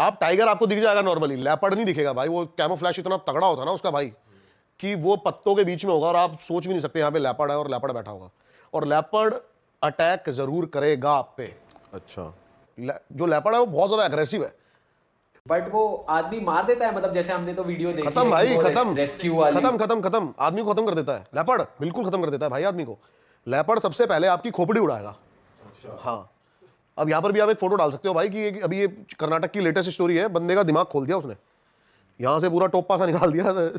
आप टाइगर आपको दिख जाएगा नॉर्मली लेपर्ड नहीं दिखेगा भाई वो कैमो फ्लैश इतना तगड़ा होता ना उसका भाई कि वो पत्तों के बीच में होगा और आप सोच भी नहीं सकते यहाँ पे लेपर्ड है और लेपर्ड बैठा होगा और लेपर्ड अटैक जरूर करेगा आप पे अच्छा जो लेपर्ड है वो बहुत ज्यादा एग्रेसिव है बट वो आदमी मार देता है मतलब जैसे हमने तो वीडियो देखी खत्म भाई खत्म रेस्क्यू वाली खत्म खत्म खत्म आदमी को खत्म कर देता है लेपर्ड बिल्कुल खत्म कर देता है भाई आदमी को लेपर्ड सबसे पहले आपकी खोपड़ी उड़ाएगा हाँ अब यहाँ पर भी आप एक फोटो डाल सकते हो भाई कि अभी ये कर्नाटक की लेटेस्ट स्टोरी है बंदे का दिमाग खोल दिया उसने यहाँ से पूरा टोपा सा निकाल दिया